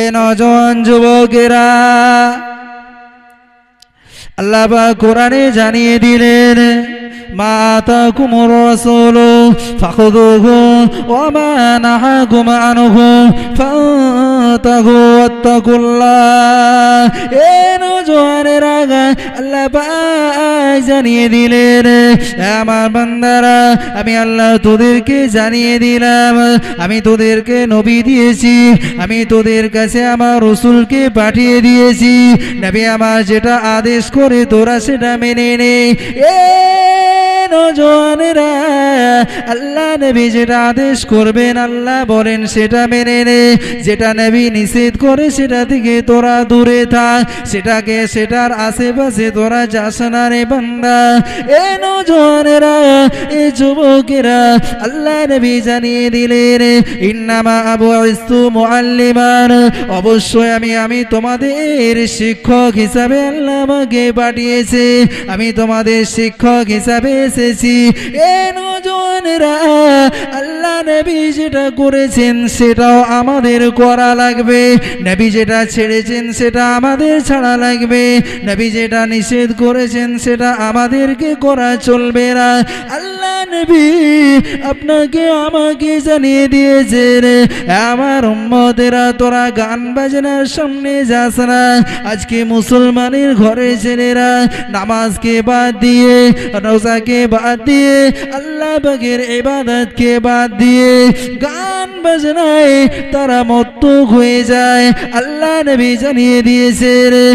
এ নজন যুবকেরা আল্লাহ কোরআনে জানিয়ে দিলেন ما آتاكم الرسول فخذوه وما نهاكم عنه فانتهوا واتقوا এ إن জোয়ারেরা আল্লাহ পাক জানিয়ে দিলেন আমার বান্দারা আমি আল্লাহ তোদেরকে জানিয়ে দিলাম আমি তোদেরকে নবী দিয়েছি আমি তোদের কাছে আমার রসুলকে পাঠিয়ে দিয়েছি নবী আমার যেটা আদেশ করে তোরা সেটা মেনে নে এ আল্লাহ নবী যেটা আদেশ করবেন আল্লাহ বলেন সেটা মেনে নে যেটা নবী নিষেধ করে সেটা থেকে তোরা দূরে থাক সেটাকে সেটার আশেপাশে তোরা যাস না রে বান্দা এ এ যুবকেরা আল্লাহ নবী জানিয়ে দিলেন ইন্নামা আবু ইস্তু মোয়াল্লিমান অবশ্যই আমি আমি তোমাদের শিক্ষক হিসাবে আল্লাহ আমাকে পাঠিয়েছে আমি তোমাদের শিক্ষক হিসাবে ভেসেছি এ নজনরা আল্লাহ নবী যেটা করেছেন সেটাও আমাদের করা লাগবে নবী যেটা ছেড়েছেন সেটা আমাদের ছাড়া লাগবে নবী যেটা নিষেধ করেছেন সেটা আমাদেরকে করা চলবে না আল্লাহ নবী আপনাকে আমাকে জানিয়ে দিয়েছে আমার উম্মদেরা তোরা গান বাজনার সামনে যাস না আজকে মুসলমানের ঘরে ছেলেরা নামাজকে বাদ দিয়ে রোজা কে বাদ দিয়ে আল্লাহ বগের ইবাদত কে বাদ দিয়ে গান বাজনায় তারা মত্ত হয়ে যায় আল্লাহ নবী জানিয়ে দিয়েছে রে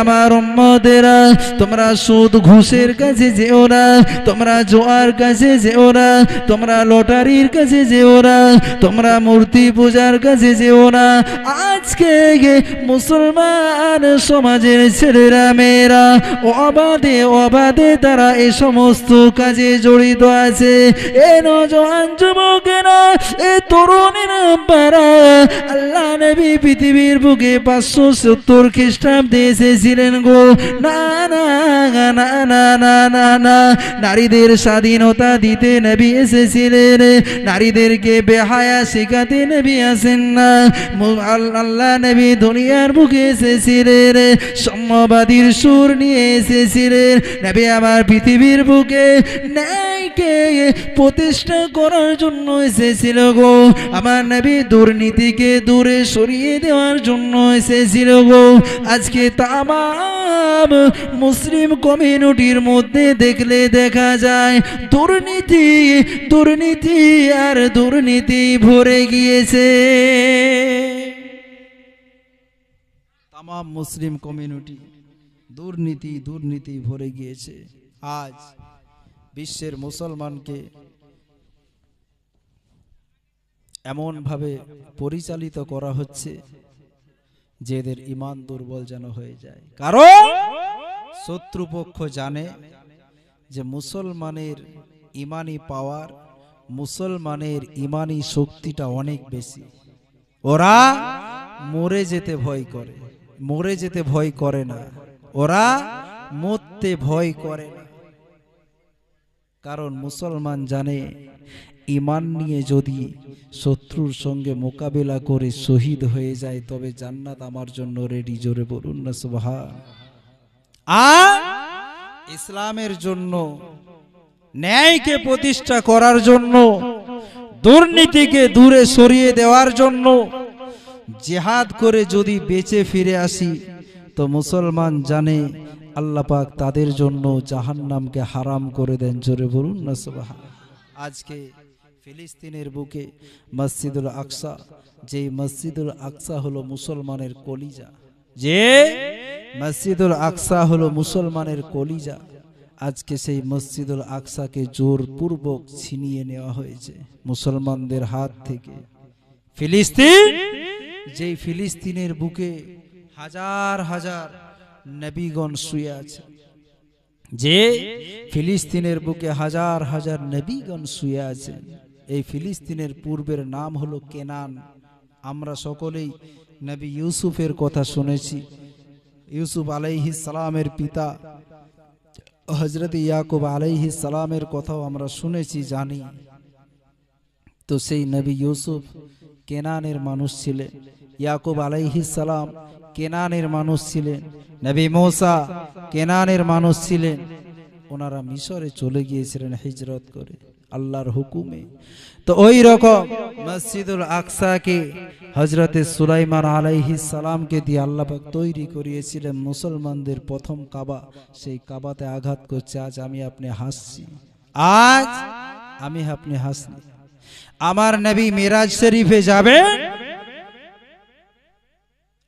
আমার উম্মতেরা তোমরা সুদ ঘুষের কাছে যেও না তোমরা জোয়ার কাছে যেও না তোমরা লটারির কাছে যেও না তোমরা মূর্তি পূজার কাছে যেও না আজকে মুসলমান সমাজের ছেলেরা মেয়েরা অবাধে অবাধে তারা এ সমস্ত সমস্ত কাজে জড়িত আছে এ নজান যুবকেরা এ তরুণের পারা আল্লাহ নবী পৃথিবীর বুকে পাঁচশো সত্তর খ্রিস্টাব্দে এসেছিলেন গো না না না না না না না নারীদের স্বাধীনতা দিতে নবী এসেছিলেন নারীদেরকে বেহায়া শেখাতে নবী আসেন না আল্লাহ নবী দুনিয়ার বুকে এসেছিলেন সাম্যবাদীর সুর নিয়ে এসেছিলেন নবী আমার পৃথিবীর বুকে দিনকে ন্যায়কে প্রতিষ্ঠা করার জন্য এসেছিল গো আমার নাবী দুর্নীতিকে দূরে সরিয়ে দেওয়ার জন্য এসেছিল গো আজকে তামাম মুসলিম কমিউনিটির মধ্যে দেখলে দেখা যায় দুর্নীতি দুর্নীতি আর দুর্নীতি ভরে গিয়েছে তামাম মুসলিম কমিউনিটি দুর্নীতি দুর্নীতি ভরে গিয়েছে আজ বিশ্বের মুসলমানকে এমনভাবে পরিচালিত করা হচ্ছে যে এদের ইমান দুর্বল যেন হয়ে যায় কারণ শত্রুপক্ষ জানে যে মুসলমানের ইমানি পাওয়ার মুসলমানের ইমানি শক্তিটা অনেক বেশি ওরা মরে যেতে ভয় করে মরে যেতে ভয় করে না ওরা মরতে ভয় করে না কারণ মুসলমান জানে ইমান নিয়ে যদি শত্রুর সঙ্গে মোকাবেলা করে শহীদ হয়ে যায় তবে জান্নাত আমার জন্য রেডি জোরে বলুন না সোভা আর ইসলামের জন্য ন্যায়কে প্রতিষ্ঠা করার জন্য দুর্নীতিকে দূরে সরিয়ে দেওয়ার জন্য জেহাদ করে যদি বেঁচে ফিরে আসি তো মুসলমান জানে আল্লাপাক তাদের জন্য জাহান্নামকে হারাম করে দেন জোরে বলুন না সুবাহা আজকে ফিলিস্তিনের বুকে মসজিদুল আকসা যেই মসজিদুল আকসা হলো মুসলমানের কলিজা যে মসজিদুল আকসা হলো মুসলমানের কলিজা আজকে সেই মসজিদুল আকসাকে জোরপূর্বক ছিনিয়ে নেওয়া হয়েছে মুসলমানদের হাত থেকে ফিলিস্তিন যেই ফিলিস্তিনের বুকে হাজার হাজার নবীগণ শুয়ে আছে যে ফিলিস্তিনের বুকে হাজার হাজার নবীগণ শুয়ে আছে এই ফিলিস্তিনের পূর্বের নাম হলো কেনান আমরা সকলেই নবী ইউসুফের কথা শুনেছি ইউসুফ আলাইহি সালামের পিতা হজরত ইয়াকুব আলাইহি সালামের কথাও আমরা শুনেছি জানি তো সেই নবী ইউসুফ কেনানের মানুষ ছিলেন ইয়াকুব আলাইহি সালাম কেনানের মানুষ ছিলেন নবী মৌসা কেনানের মানুষ ছিলেন ওনারা মিশরে চলে গিয়েছিলেন হিজরত করে আল্লাহর হুকুমে তো ওই রকম মসজিদুল আকসাকে হজরতে সুলাইমান আলাইহি সালামকে দিয়ে আল্লাপাক তৈরি করিয়েছিলেন মুসলমানদের প্রথম কাবা সেই কাবাতে আঘাত করছে আজ আমি আপনি হাসছি আজ আমি আপনি হাসনি আমার নবী মেরাজ শরীফে যাবেন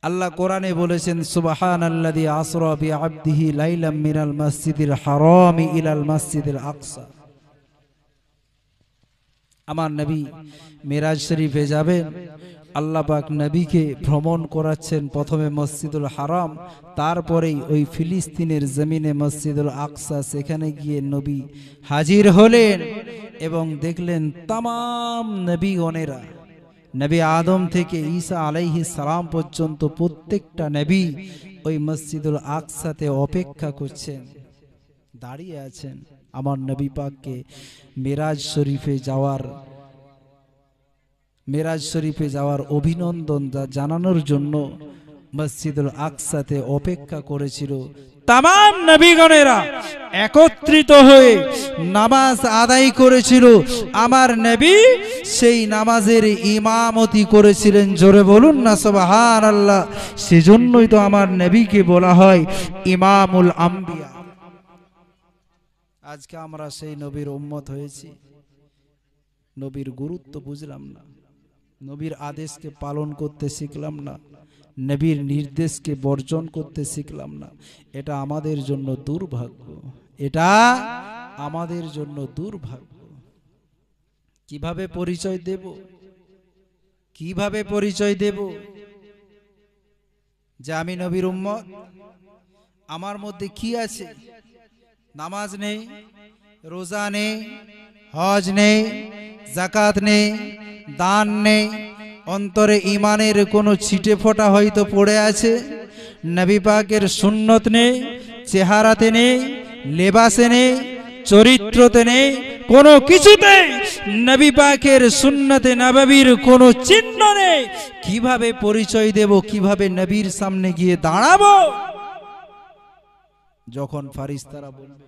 আল্লাহ কোরআনে বলেছেন সুবাহান আল্লাদি আসরবি আব্দিহি লাইলাম মিনাল মসজিদের হারমি ইলাল মসজিদের আকসা আমার নবী মেরাজ শরীফে যাবেন আল্লাপাক নবীকে ভ্রমণ করাচ্ছেন প্রথমে মসজিদুল হারাম তারপরেই ওই ফিলিস্তিনের জমিনে মসজিদুল আকসা সেখানে গিয়ে নবী হাজির হলেন এবং দেখলেন তাম নবীগণেরা নবী আদম থেকে ঈসা আলাইহি সালাম পর্যন্ত প্রত্যেকটা নবী ওই মসজিদুল আকসাতে অপেক্ষা করছেন দাঁড়িয়ে আছেন আমার নবী পাককে মেরাজ শরীফে যাওয়ার মেরাজ শরীফে যাওয়ার অভিনন্দন জানানোর জন্য মসজিদুল আকসাতে অপেক্ষা করেছিল তাম নবীগণেরা একত্রিত হয়ে নামাজ আদায় করেছিল আমার নবী সেই নামাজের ইমামতি করেছিলেন জোরে বলুন না সবাহার আল্লাহ সেজন্যই তো আমার নবীকে বলা হয় ইমামুল আম্বিয়া আজকে আমরা সেই নবীর উম্মত হয়েছি নবীর গুরুত্ব বুঝলাম না নবীর আদেশকে পালন করতে শিখলাম না নবীর নির্দেশকে বর্জন করতে শিখলাম না এটা আমাদের জন্য দুর্ভাগ্য এটা আমাদের জন্য দুর্ভাগ্য কিভাবে পরিচয় দেব কিভাবে পরিচয় দেব যে আমি নবীর উম্মত আমার মধ্যে কি আছে নামাজ নেই রোজা নেই হজ নেই জাকাত নেই দান নেই অন্তরে ইমানের কোনো ছিটে ফোটা হয়তো পড়ে আছে নবী পাকের সুন্নত নেই চেহারাতে নেই লেবাসে নেই চরিত্রতে নেই কোনো কিছুতে নবী পাকের সুন্নতে নবাবির কোনো চিহ্ন নেই কিভাবে পরিচয় দেব কিভাবে নবীর সামনে গিয়ে দাঁড়াবো যখন ফারিস্তারা বলবে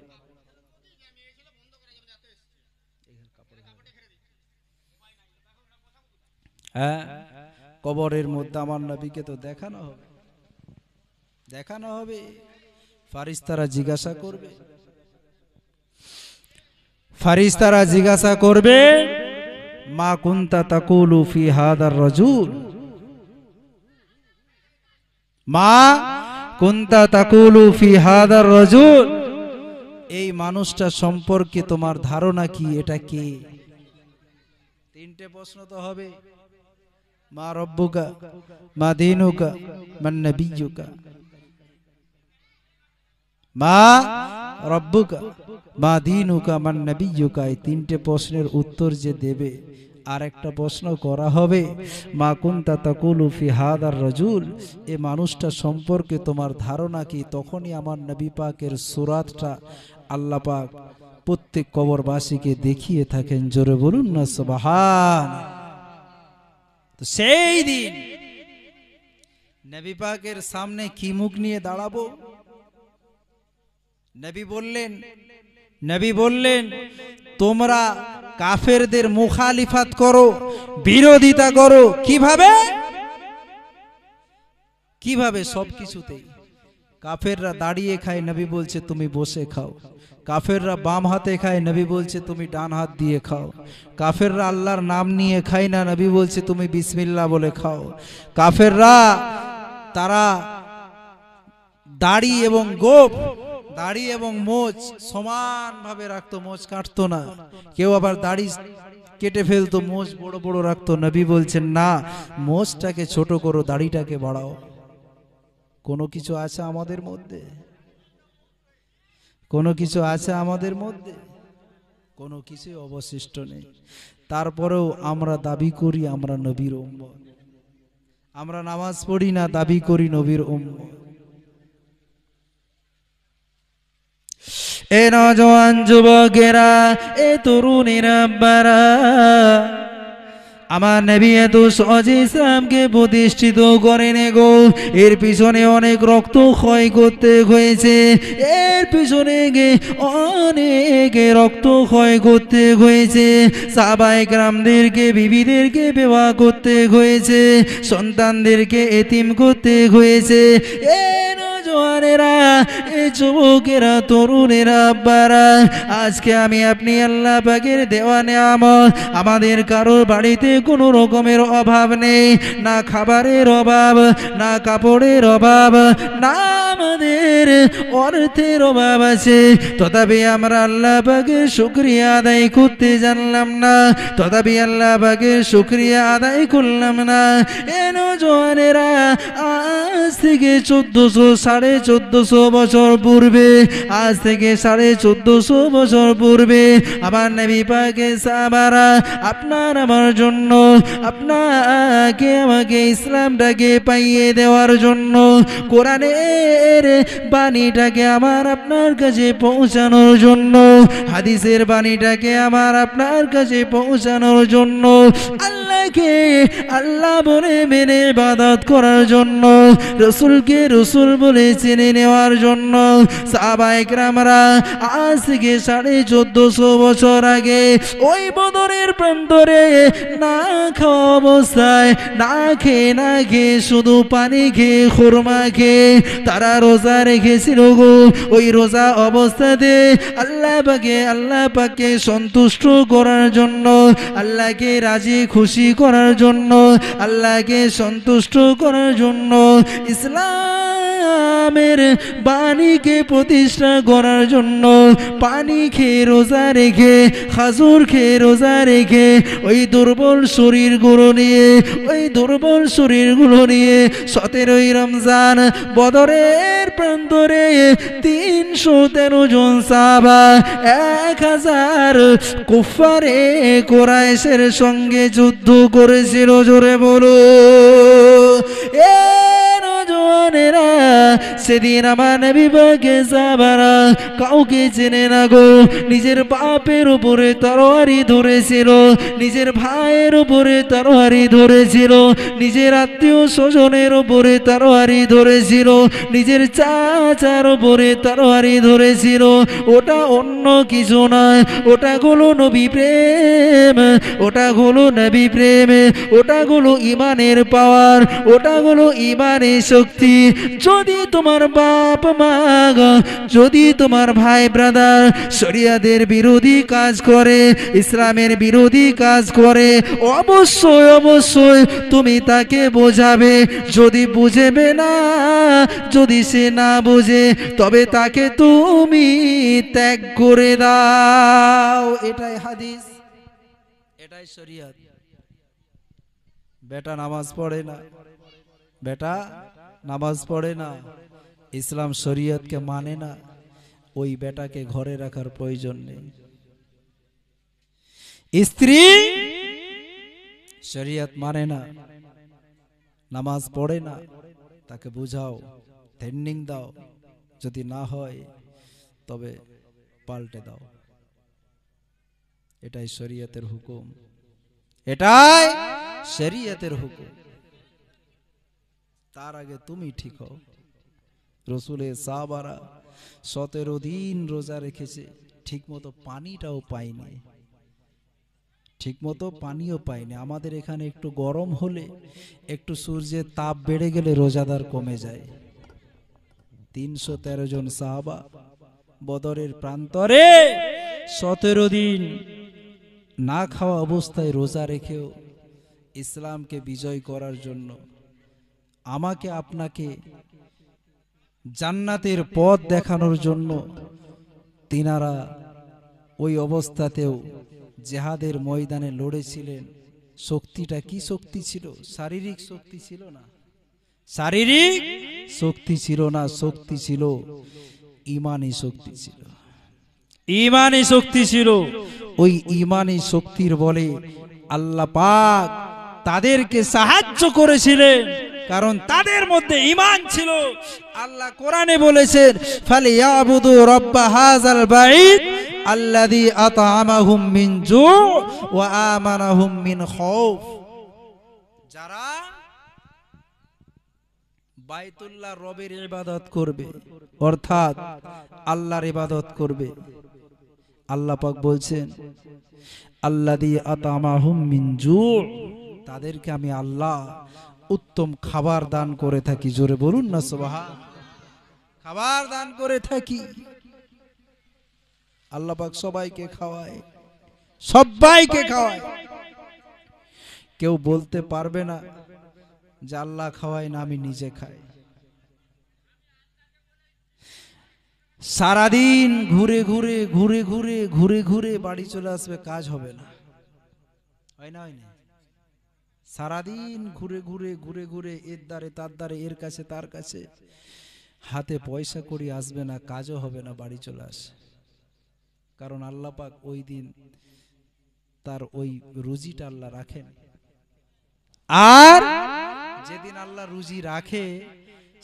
হ্যাঁ কবরের মধ্যে আমার নবীকে তো দেখানো হবে দেখানো হবে ফারিস্তারা জিজ্ঞাসা করবে ফারিস্তারা জিজ্ঞাসা করবে মা কুন্তা তাকুলু ফি হাদার রজুল মা কুন্তা তাকুলু ফি হাদার রজুল এই মানুষটা সম্পর্কে তোমার ধারণা কি এটা কে তিনটে প্রশ্ন তো হবে মা রব্বুকা মা দিনুকা মান নবিয়ুকা মা রব্বুকা মা দিনুকা মান নবিয়ুকা এই তিনটে প্রশ্নের উত্তর যে দেবে আর একটা প্রশ্ন করা হবে মা কুন্তা তাকুলু ফি হাদার রজুল এ মানুষটা সম্পর্কে তোমার ধারণা কি তখনই আমার নবী পাকের সুরাতটা আল্লাহ পাক প্রত্যেক কবরবাসীকে দেখিয়ে থাকেন জোরে বলুন না সবাহান তো সেই দিন নবীপাকের সামনে কি মুখ নিয়ে দাঁড়াবো নবী বললেন নবী বললেন তোমরা কাফেরদের মুখালিফাত করো বিরোধিতা করো কিভাবে কিভাবে সবকিছুতেই কাফেররা দাঁড়িয়ে খায় নবী বলছে তুমি বসে খাও কাফেররা বাম হাতে খায় নবী বলছে তুমি ডান হাত দিয়ে খাও কাফেররা আল্লাহর নাম নিয়ে খায় না নবী বলছে তুমি বিসমিল্লা বলে খাও কাফেররা তারা দাড়ি এবং গোপ দাড়ি এবং মোচ সমানভাবে রাখতো মোচ কাটতো না কেউ আবার দাড়ি কেটে ফেলতো মোচ বড় বড় রাখতো নবী বলছেন না মোচটাকে ছোট করো দাড়িটাকে বাড়াও কোনো কিছু আছে আমাদের মধ্যে কোনো কিছু আছে আমাদের মধ্যে কোনো কিছুই অবশিষ্ট নেই তারপরেও আমরা দাবি করি আমরা নবীর উম্ম আমরা নামাজ পড়ি না দাবি করি নবীর উম্ম এ নজওয়ান যুবকেরা এ তরুণীরা বারা আমার নবী এত সহজে ইসলামকে প্রতিষ্ঠিত নে গো এর পিছনে অনেক রক্ত ক্ষয় করতে হয়েছে এর পিছনে গে অনেক রক্ত ক্ষয় করতে হয়েছে সাবাই গ্রামদেরকে বিবিদেরকে বিবাহ করতে হয়েছে সন্তানদেরকে এতিম করতে হয়েছে এ জোয়ানেরা এই যুবকেরা তরুণেরা আব্বারা আজকে আমি আপনি আল্লাহ পাকের দেওয়া নেয়াম আমাদের কারোর বাড়িতে কোনো রকমের অভাব নেই না খাবারের অভাব না কাপড়ের অভাব না আমাদের অর্থের অভাব আছে তথাপি আমরা আল্লাহ বাগে শুক্রিয়া আদায় করতে জানলাম না তথাপি আল্লাহ বাগে শুক্রিয়া আদায় করলাম না এন জোয়ানেরা আজ থেকে চোদ্দশো সাড়ে চোদ্দশো বছর পূর্বে আজ থেকে সাড়ে চোদ্দশো বছর পূর্বে আমার নেবী পাকে সাবারা আপনার আমার জন্য আপনাকে আমাকে ইসলামটাকে পাইয়ে দেওয়ার জন্য কোরআনে বাণীটাকে আমার আপনার কাছে পৌঁছানোর জন্য হাদিসের বাণীটাকে আমার আপনার কাছে পৌঁছানোর জন্য আল্লাহকে আল্লাহ বলে মেনে বাদাত করার জন্য রসুলকে রসুল বলে চেনে নেওয়ার জন্য সাবাইকরামরা আজ থেকে সাড়ে চোদ্দশো বছর আগে ওই বদরের প্রান্তরে না খাওয়া অবস্থায় না খেয়ে না খেয়ে শুধু পানি খেয়ে খুরমা খেয়ে তারা রোজা রেখেছিল গো ওই রোজা অবস্থাতে আল্লাহ পাকে আল্লাহ পাকে সন্তুষ্ট করার জন্য আল্লাহকে রাজি খুশি করার জন্য আল্লাহকে সন্তুষ্ট করার জন্য ইসলাম ইসলামের বাণীকে প্রতিষ্ঠা করার জন্য পানি খেয়ে রোজা রেখে খাজুর খেয়ে রোজা রেখে ওই দুর্বল শরীরগুলো নিয়ে ওই দুর্বল শরীরগুলো নিয়ে সতেরোই রমজান বদরের প্রান্তরে তিনশো তেরো জন সাবা এক হাজার কুফারে কোরাইশের সঙ্গে যুদ্ধ করেছিল জোরে বলো এ জওয়ানেরা সেদিন আমার নবী বকে কাউকে চেনে না গো নিজের বাপের উপরে তরোয়ারি ধরেছিল নিজের ভাইয়ের উপরে তরোয়ারি ধরেছিল নিজের আত্মীয় স্বজনের উপরে তরোয়ারি ধরেছিল নিজের চাচার উপরে তরোয়ারি ধরেছিল ওটা অন্য কিছু নয় ওটা হলো নবী প্রেম ওটা হলো নবী প্রেম ওটা হলো ইমানের পাওয়ার ওটা হলো ইমানের শক্তি ব্যক্তি যদি তোমার বাপ মা যদি তোমার ভাই ব্রাদার শরিয়াদের বিরোধী কাজ করে ইসলামের বিরোধী কাজ করে অবশ্যই অবশ্যই তুমি তাকে বোঝাবে যদি বুঝেবে না যদি সে না বোঝে তবে তাকে তুমি ত্যাগ করে দাও এটাই হাদিস এটাই শরিয়াত বেটা নামাজ পড়ে না বেটা নামাজ পড়ে না ইসলাম শরীয়তকে মানে না ওই বেটাকে ঘরে রাখার প্রয়োজন নেই স্ত্রী শরীয়ত মানে না নামাজ পড়ে না তাকে বুঝাও ট্রেনিং দাও যদি না হয় তবে পাল্টে দাও এটাই শরীয়তের হুকুম এটাই শরীয়তের হুকুম তার আগে তুমি ঠিক হও রসুলের সাহাবারা সতেরো দিন রোজা রেখেছে ঠিকমতো পানিটাও পাইনি ঠিকমতো পানিও পায়নি আমাদের এখানে একটু গরম হলে একটু সূর্যের তাপ বেড়ে গেলে রোজাদার কমে যায় তিনশো তেরো জন সাহাবা বদরের প্রান্তরে সতেরো দিন না খাওয়া অবস্থায় রোজা রেখেও ইসলামকে বিজয় করার জন্য আমাকে আপনাকে জান্নাতের পথ দেখানোর জন্য তিনারা ওই অবস্থাতেও জেহাদের ময়দানে লড়েছিলেন শক্তিটা কি শক্তি ছিল শারীরিক শক্তি ছিল না শারীরিক শক্তি ছিল না শক্তি ছিল ইমানই শক্তি ছিল ইমানই শক্তি ছিল ওই ইমানই শক্তির বলে আল্লাহ পাক তাদেরকে সাহায্য করেছিলেন কারণ তাদের মধ্যে ইমান ছিল আল্লাহ কোরআনে বলেছেন ফালি আবুদু রব্বা হাজাল বাইত আল্লাযী আতআমাহুম মিন জু ওয়া আমানাহুম মিন খৌফ যারা বাইতুল্লাহ রবের ইবাদত করবে অর্থাৎ আল্লাহর ইবাদত করবে আল্লাহ পাক বলছেন আল্লাযী আতআমাহুম মিন জু তাদেরকে আমি আল্লাহ উত্তম খাবার দান করে থাকি জোরে বলুন না সোবাহা খাবার দান করে থাকি আল্লাপাক সবাইকে খাওয়ায় সবাইকে খাওয়ায় কেউ বলতে পারবে না যে আল্লাহ খাওয়ায় না আমি নিজে খাই সারাদিন ঘুরে ঘুরে ঘুরে ঘুরে ঘুরে ঘুরে বাড়ি চলে আসবে কাজ হবে না হয় না হয় না সারাদিন ঘুরে ঘুরে ঘুরে ঘুরে এর দ্বারে তার দ্বারে এর কাছে তার কাছে হাতে পয়সা করি আসবে না কাজও হবে না বাড়ি চলে আসে কারণ আল্লাহ পাক ওই দিন তার ওই রুজিটা আল্লাহ রাখেন আর যেদিন আল্লাহ রুজি রাখে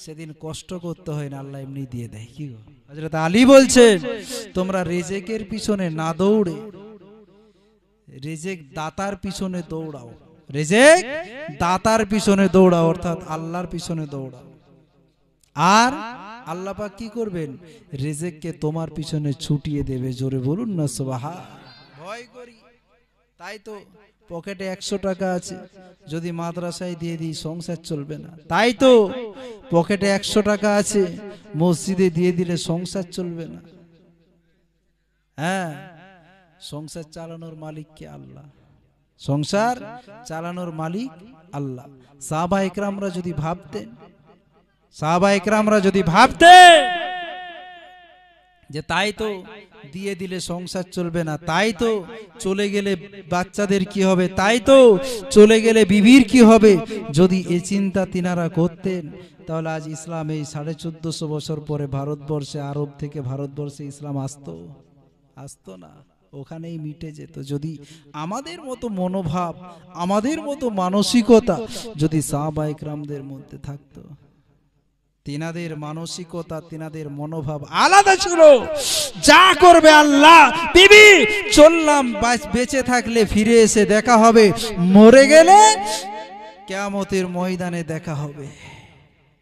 সেদিন কষ্ট করতে হয় না আল্লাহ এমনি দিয়ে দেয় কি গো হজরত আলী বলছেন তোমরা রেজেকের পিছনে না দৌড়ে রেজেক দাতার পিছনে দৌড়াও রেজেক দাতার পিছনে দৌড়া অর্থাৎ আল্লাহর পিছনে দৌড়া আর আল্লাহ পাক কি করবেন রেজেককে তোমার পিছনে ছুটিয়ে দেবে জোরে বলুন না সোবাহা ভয় করি তাই তো পকেটে একশো টাকা আছে যদি মাদ্রাসায় দিয়ে দিই সংসার চলবে না তাই তো পকেটে একশো টাকা আছে মসজিদে দিয়ে দিলে সংসার চলবে না হ্যাঁ সংসার চালানোর মালিককে আল্লাহ সংসার চালানোর মালিক আল্লাহ সাহবা একরামরা যদি ভাবতেন সাহবা একরামরা যদি ভাবতেন যে তাই তো দিয়ে দিলে সংসার চলবে না তাই তো চলে গেলে বাচ্চাদের কি হবে তাই তো চলে গেলে বিবির কি হবে যদি এ চিন্তা তিনারা করতেন তাহলে আজ ইসলাম এই সাড়ে চোদ্দশো বছর পরে ভারতবর্ষে আরব থেকে ভারতবর্ষে ইসলাম আসতো আসতো না ওখানেই মিটে যেত যদি আমাদের মতো মনোভাব আমাদের মতো মানসিকতা যদি ইকরামদের মধ্যে থাকতো তিনাদের মানসিকতা তিনাদের মনোভাব আলাদা ছিল যা করবে আল্লাহ দিবি চললাম বেঁচে থাকলে ফিরে এসে দেখা হবে মরে গেলে কেয়ামতের ময়দানে দেখা হবে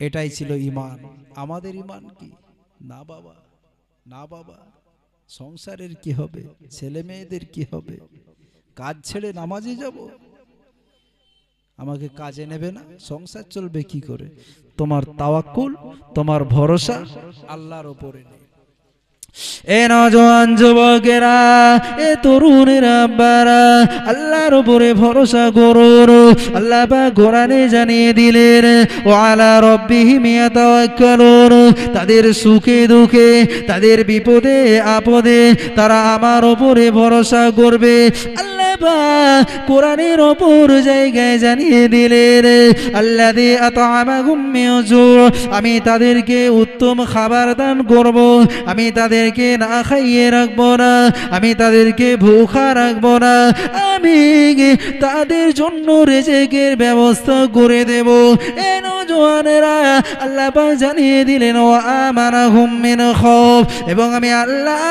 এটাই ছিল ইমান আমাদের ইমান কি না বাবা না বাবা সংসারের কি হবে ছেলে মেয়েদের কি হবে কাজ ছেড়ে নামাজে যাব আমাকে কাজে নেবে না সংসার চলবে কি করে তোমার তাওয়াকুল তোমার ভরসা আল্লাহর ওপরে নেই এ নজওয়ান যুবকেরা এ তরুণের আব্বারা আল্লাহর উপরে ভরসা করুন আল্লাহ বা ঘোরানে জানিয়ে দিলেন ও আলা রব্বিহিম ইয়াতাওয়াক্কালুন তাদের সুখে দুঃখে তাদের বিপদে আপদে তারা আমার উপরে ভরসা করবে আল্লাহ বা কোরআনের অপর জায়গায় জানিয়ে দিলেন আল্লাহ দিয়ে আমি তাদেরকে উত্তম খাবার দান করব আমি তাদেরকে না খাইয়ে রাখব না আমি তাদেরকে ভুখা রাখব না আমি তাদের জন্য রেজেকের ব্যবস্থা করে দেব এ নজওয়ানেরা আল্লাহ জানিয়ে দিলেন ও আমারা হুমিন খব এবং আমি আল্লাহ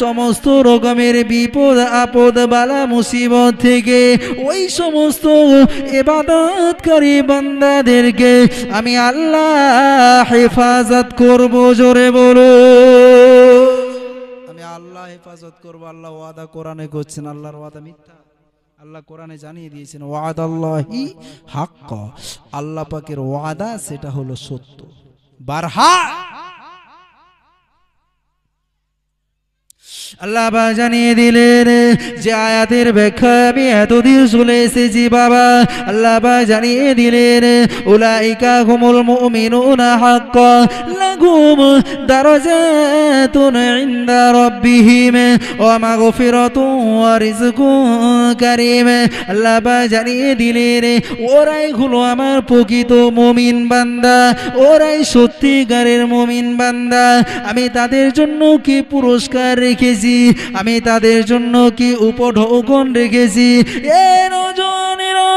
সমস্ত রকমের বিপদ আপদ বালা বালা মুসিবত থেকে ওই সমস্ত এবাদতকারী বান্দাদেরকে আমি আল্লাহ হেফাজত করব জোরে বলো আমি আল্লাহ হেফাজত করব আল্লাহ ওয়াদা কোরআনে করছেন আল্লাহর ওয়াদা মিথ্যা আল্লাহ কোরআনে জানিয়ে দিয়েছেন ওয়াদ আল্লাহি হাক্ক আল্লাহ পাকের ওয়াদা সেটা হলো সত্য বারহা আল্লাহ জানিয়ে দিলেন যে আয়াতের ব্যাখ্যা আমি এতদিন শুনে এসেছি বাবা আল্লাহ জানিয়ে দিলেন উলাইকা হুমুল জানিয়ে ওরাই প্রকৃত বান্দা ওরাই সত্যিকারের বান্দা আমি তাদের জন্য কি পুরস্কার রেখেছি আমি তাদের জন্য কি ঢৌকন রেখেছি এ নজন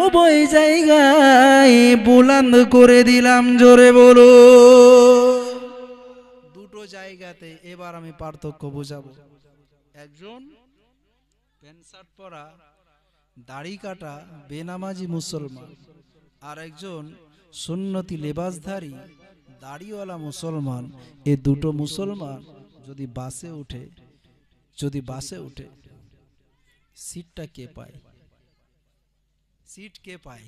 ও জায়গায় বুলান্দ করে দিলাম জোরে বলো দুটো জায়গাতে এবার আমি পার্থক্য বুঝাবো একজন প্যান্ট পরা দাড়ি কাটা বেনামাজি মুসলমান আর একজন সুন্নতি লেবাসধারী দাড়িওয়ালা মুসলমান এ দুটো মুসলমান যদি বাসে উঠে যদি বাসে উঠে সিটটা কে পায় সিট কে পায়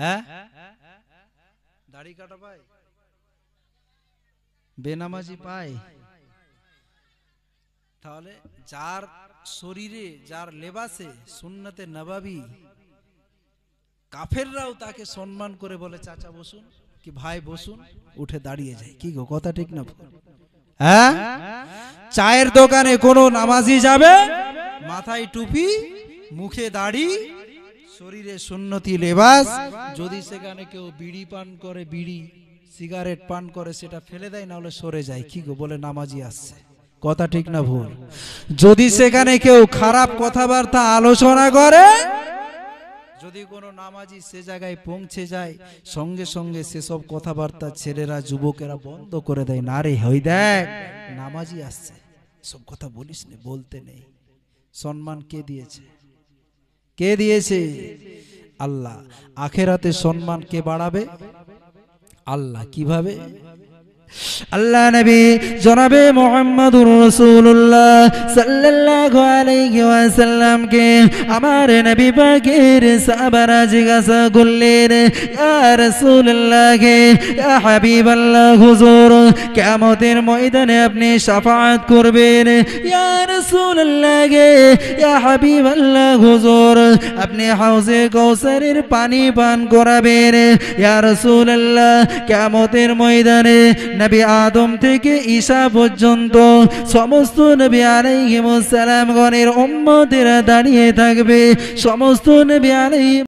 হ্যাঁ? হ্যাঁ দাড়ি কাটা পায় বেনামাজি পায় তাহলে যার শরীরে যার লেবাসে সুন্নতে নবাবি কাফেররাও তাকে সম্মান করে বলে চাচা বসুন কি ভাই বসুন উঠে দাঁড়িয়ে যায় কি গো কথা ঠিক না হ্যাঁ চায়ের দোকানে কোনো নামাজি যাবে মাথায় টুপি মুখে দাড়ি শরীরে সুন্নতি লেবাস যদি সেখানে কেউ বিড়ি পান করে বিড়ি সিগারেট পান করে সেটা ফেলে দেয় না হলে সরে যায় কি গো বলে নামাজি আসছে কথা ঠিক না ভুল যদি সেখানে কেউ খারাপ কথাবার্তা আলোচনা করে যদি কোনো নামাজি সে জায়গায় পৌঁছে যায় সঙ্গে সঙ্গে সেসব কথাবার্তা ছেলেরা যুবকেরা বন্ধ করে দেয় না রে হই দেখ নামাজি আসছে সব কথা বলিস নে বলতে নেই সম্মান কে দিয়েছে কে দিয়েছে আল্লাহ আখেরাতে সম্মান কে বাড়াবে আল্লাহ কিভাবে আল্লাহ নবী জনাবে মোহাম্মদুর রসুল্লাহ সাল্লাল্লাহু আলাইহি আমার নবী পাকের সাহাবারা জিজ্ঞাসা করলেন ইয়া রাসূলুল্লাহ ইয়া হাবিবাল্লাহ হুজুর কিয়ামতের ময়দানে আপনি শাফাআত করবেন ইয়া রাসূলুল্লাহ ইয়া হাবিবাল্লাহ হুজুর আপনি হাউজে কৌসারের পানি পান করাবেন ইয়া রাসূলুল্লাহ কিয়ামতের ময়দানে নবী আদম থেকে ঈশা পর্যন্ত সমস্ত নবী আলাইহিমুস সালামগণের উম্মতেরা দাঁড়িয়ে থাকবে সমস্ত নবী আলাই